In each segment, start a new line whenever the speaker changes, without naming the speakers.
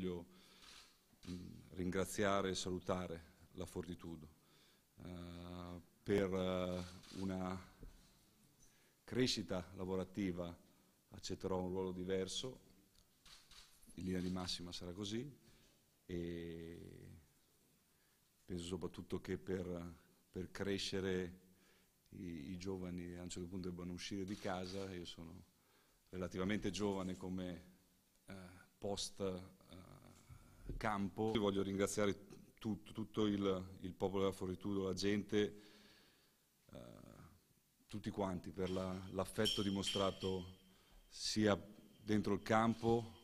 voglio mm, ringraziare e salutare la Fortitudo eh, per eh, una crescita lavorativa accetterò un ruolo diverso, in linea di massima sarà così e penso soprattutto che per, per crescere i, i, giovani a un certo punto debbano uscire di casa, io sono relativamente giovane come eh, post eh, campo. Io voglio ringraziare tutto, tutto il, il, popolo della Fortitudo, la gente, eh, tutti quanti per l'affetto dimostrato sia dentro il campo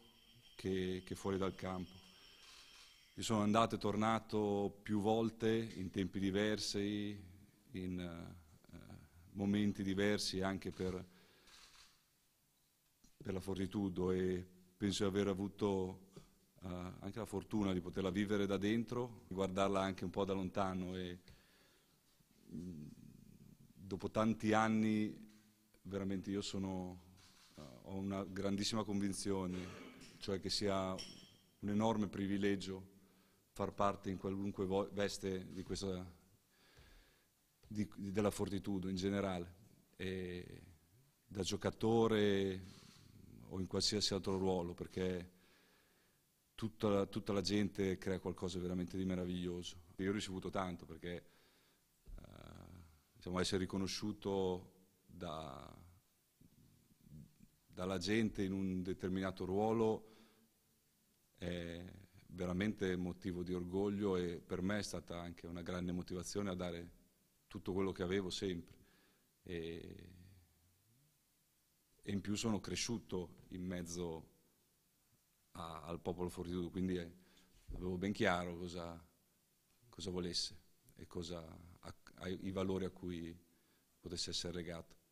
che, che fuori dal campo. Io sono andato e tornato più volte in tempi diversi, in eh, momenti diversi anche per, per la Fortitudo e penso di aver avuto eh, anche la fortuna di poterla vivere da dentro, guardarla anche un po' da lontano e dopo tanti anni veramente io sono, eh, ho una grandissima convinzione, cioè che sia un enorme privilegio far parte in qualunque veste di questa, di, della fortitudo in generale, e da giocatore o in qualsiasi altro ruolo, perché tutta la, tutta la gente crea qualcosa veramente di meraviglioso. Io ho ricevuto tanto perché eh, diciamo, essere riconosciuto da, dalla gente in un determinato ruolo è veramente motivo di orgoglio e per me è stata anche una grande motivazione a dare tutto quello che avevo sempre. E, e in più sono cresciuto in mezzo a a, al popolo fortitudo, quindi eh, avevo ben chiaro cosa, cosa volesse e cosa, a, a, i valori a cui potesse essere legato.